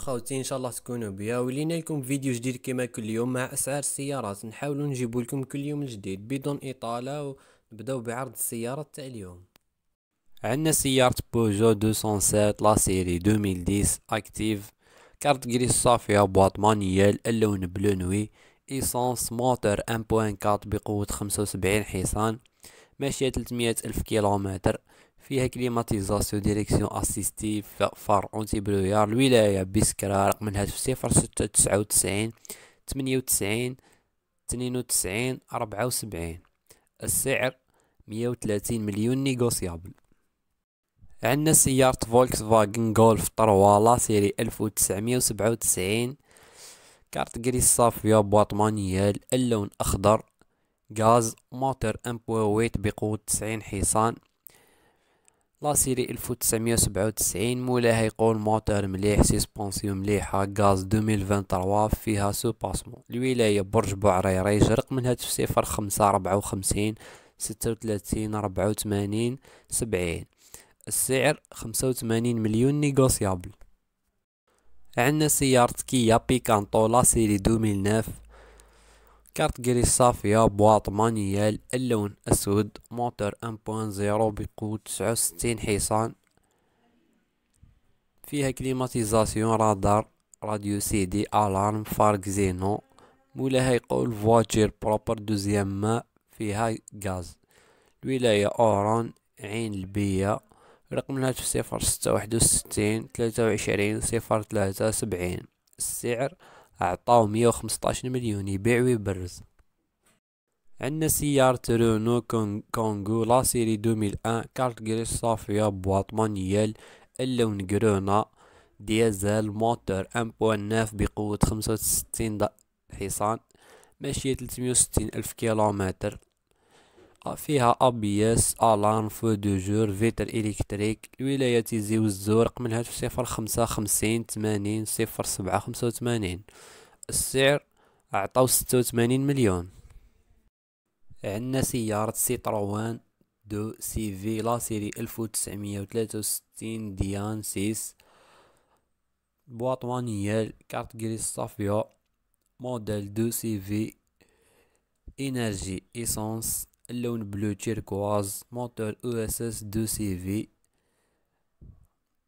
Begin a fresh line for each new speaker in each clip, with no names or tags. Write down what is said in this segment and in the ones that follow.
خاوتي ان شاء الله تكونوا بيا ولينا لكم فيديو جديد كما كل يوم مع اسعار السيارات نحاولوا نجيب لكم كل يوم الجديد بدون اطاله ونبداو بعرض السيارات تاع اليوم عندنا سيارة بوجو 207 لا سيري 2010 اكتيف كارت غريس صافية بواط مانيال اللون بلو نوي ايسونس موتور 1.4 بقوة 75 حصان ماشية 300 الف كيلومتر فيها كليماتيزاسيون ديريكسيون اسيستي فار اونتي بلويار الولايه بسكرا رقم الهاتف صفر ستة تسعة وتسعين تمنية وتسعين تنين وتسعين ربعة وسبعين السعر مية تلاتين مليون نيغوسيابل عندنا سيارة فولكس فاجن جولف طروالا سيري ألف وتسعمية وسبعة وتسعين كارت كريس صافية بواط مانيال اللون أخضر غاز موتور 1.8 بقوة 90 حصان لا سيري 1997 مولاها يقول موتور مليح سيسبونسيون مليحه غاز 2023 فيها سو الولايه برج بوعريريج رقم الهاتف 0554 36 84 70 السعر 85 مليون نيغوسيابل عندنا سيارة كيا بيكانتو لا سيري 2009 كارت جري صافية بواط مانيال اللون أسود موتور 1.0 بقوة 69 حصان فيها كليماتيزاسيون رادار راديو سي دي الارم فارك زينو مولاها يقول فواتير بروبر دوزيام ما فيها غاز الولاية أوران عين البية رقم الهاتف صفر ستة واحد وستين تلاتة وعشرين صفر تلاتة سبعين السعر أعطاه 115 مليون يبيع ويبرز عندنا سيارة رونو كونغو لا سيري 2001 كارت كريس صافية بواط مانيال اللون كرونا ديزل موتور 1.9 بقوة 65 حصان ماشية 360 ألف كيلومتر فيها ابيس ألان فو دو جور فيتر إلكتريك ولاية تيزي والزو رقم الهاتف صفر خمسة خمسين تمانين صفر سبعة خمسة وثمانين السعر عطاو ستة وثمانين مليون عندنا سيارة سيتروان دو سي في لا سيري ألف وتسعمية وتلاتة وستين ديان سيس بواط كارت غريس صافيو موديل دو سي في انرجي ايسونس اللون بلو تيركواز موتور او اس اس دو سي في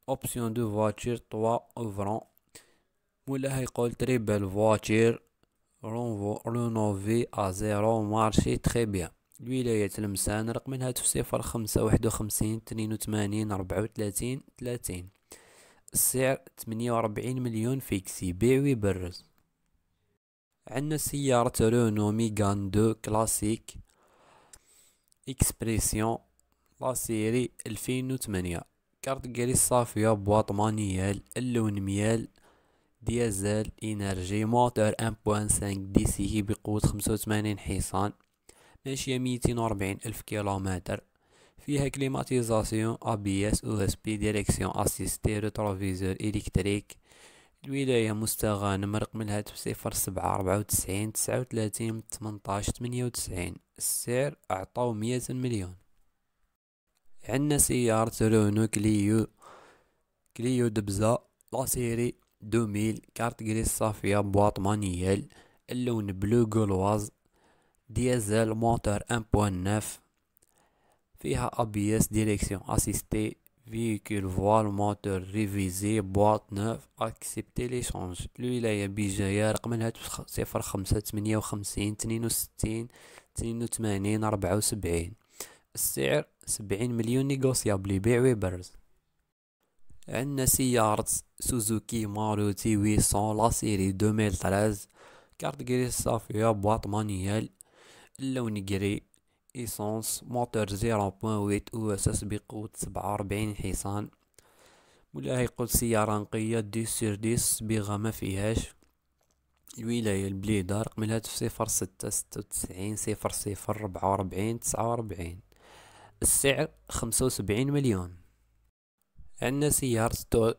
اوبسيون دو فواتير طوا اوفرون مولاها يقول تريبل فواتير رونوفي ا زيرو مارشي تخي بيان الولاية لمسان رقم الهاتف صفر خمسة واحد وخمسين تنين وثمانين ربعة وثلاثين ثلاثين السعر تمنية وربعين مليون فيكسي بيع ويبرز عندنا سيارة رونو ميغان دو كلاسيك اكسبريسيون لا سيري 2008 كارت كريس صافية بواط مانيال اللون ميال ديزل انرجي موتور 1.5 دي سي بقوة 85 حصان ماشية 240 الف كيلومتر فيها كليماتيزاسيون ابي اس او اس بي ديريكسيون اسيستي ريتروفيزور الكتريك الولاية مستغى نمرق منها الهاتف صفر سبعة ربعة وتسعين تسعة وثلاثين تمنطاش تمنية وتسعين السعر أعطاو مية مليون عندنا سيارة رونو كليو كليو دبزة لاسيري دوميل كارت كريس صافية بواط مانيال اللون بلو جولواز ديزل موتور ان بوان ناف فيها ابيس ديريكسيون اسيستي véhicule, voile, moteur, révisé, boîte neuve, accepter l'échange الولاية بجاية رقم لها صفر خمسة تمنية وخمسين تنين وستين تنين وثمانين ربعة وسبعين السعر سبعين مليون نيغوسيابل يبيع ويبرز عندنا سيارة سوزوكي ماروتي ويسون لا سيري 2013 كارت كري صافية بواط مانيال اللون كري إيسونس موتور زيرو بوان 0.8 أو اس بقوة سبعة وربعين حصان مولاها يقول سيارة نقية دي سير ديس بيغة ما فيهاش الولاية البليدة رقمها في صفر ستة ستة وتسعين صفر صفر ربعة وربعين تسعة وربعين السعر خمسة وسبعين مليون عندنا سيارة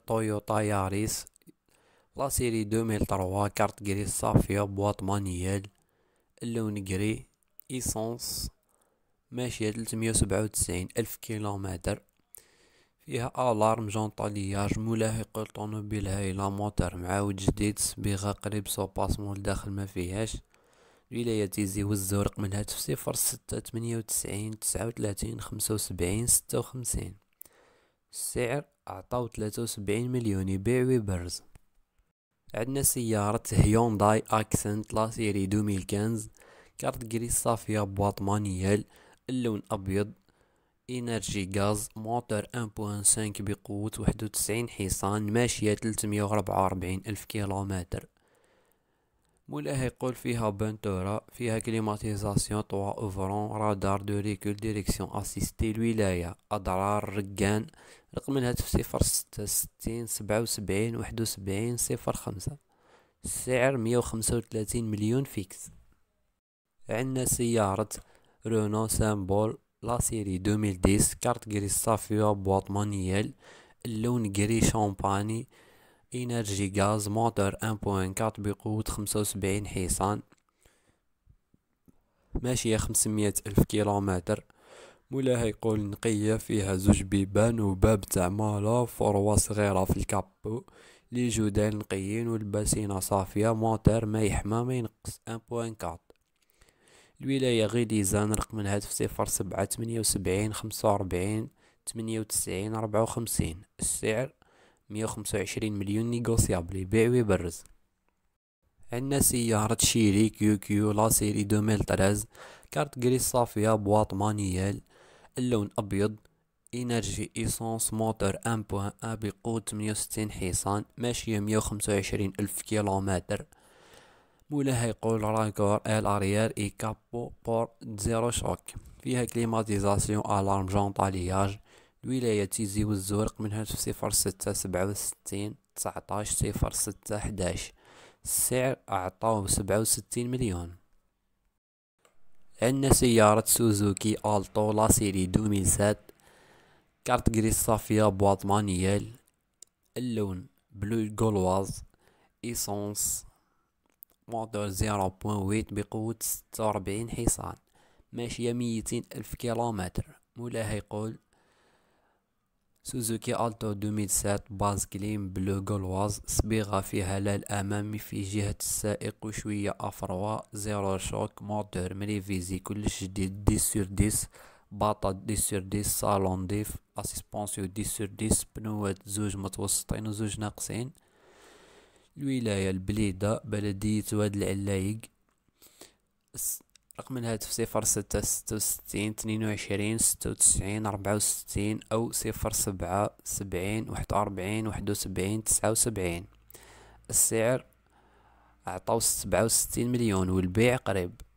تويوتا ياريس لا سيري دو ميل تروا كارت كري صافية بواط مانيال اللون كري ايسونس ماشية 397 ألف كيلومتر فيها ألارم جونطالياج ملاحق هاي لا موتور معاود جديد صبيغة قريب باسمون لداخل ما فيهاش ولاية تيزي والزورق منها هاتف صفر ستة تمنية وتسعين تسعة وتلاتين خمسة وسبعين ستة وخمسين السعر عطاو تلاتة وسبعين مليون يبيع ويبرز عندنا سيارة هيونداي أكسنت لا سيري دوميل كانز كارت كريس صافية بواط مانيال اللون أبيض إنرجي غاز موتور 1.5 بقوة 91 حصان ماشية 344 ألف كيلومتر مولاها يقول فيها بنتورا فيها كليماتيزاسيون طوا اوفرون رادار دو ريكول ديريكسيون اسيستي الولاية اضرار رقان رقم في صفر ستة ستين سبعة وسبعين واحد وسبعين صفر خمسة السعر مية وخمسة وثلاثين مليون فيكس عندنا سيارة رونو سامبول لا سيري 2010 كارت غري صافية بواط مانيال اللون غري شامباني انرجي غاز موتور 1.4 بقوة 75 حصان ماشية 500 ألف كيلومتر مولاها يقول نقية فيها زوج بيبان وباب تاع مالا فروة صغيرة في الكابو لي جودان نقيين والباسينة صافية موتور ما يحمى ما ينقص 1.4 الولاية ديزان رقم الهاتف صفر سبعة تمنية وسبعين خمسة وأربعين تمنية وتسعين ربعة وخمسين السعر مية وخمسة وعشرين مليون نيغوسيابل يبيع ويبرز عندنا سيارة شيري كيو كيو لا سيري دوميل تراز كارت غريس صافية بواط مانيال اللون أبيض إنرجي إيسونس موتور أن بوان أن بقوة تمنية وستين حصان ماشية مية وخمسة وعشرين ألف كيلومتر مولاها يقول راكور ال اريير اي كابو بور زيرو شوك فيها كليماتيزاسيون الارم جون طالياج الولاية تيزي الزورق منها هاتف صفر ستة سبعة وستين تسعطاش صفر ستة حداش السعر اعطاو سبعة وستين مليون عندنا سيارة سوزوكي ألتو لا سيري سات كارت غريس صافية بواط مانيال اللون بلو جولواز إيسونس موتور زيرو بوان ويت بقوة ستة وربعين حصان ماشية ميتين ألف كيلومتر مولاها يقول سوزوكي ألتو سات باز كليم بلو كولواز صبيغة فيها لال أمامي في جهة السائق وشوية أفروا زيرو شوك موتور مريفيزي كلش جديد ديس سور ديس باطا ديس سور ديس صالون ديف أسيسبونسيو ديس سور ديس بنوات زوج متوسطين وزوج ناقصين الولاية البليدة بلدية واد العلايق رقم الهاتف صفر ستة ستة وستين اثنين وعشرين ستة وتسعين ربعة وستين أو صفر سبعة سبعين واحد وأربعين واحد وسبعين تسعة وسبعين السعر عطاو سبعة وستين مليون والبيع قريب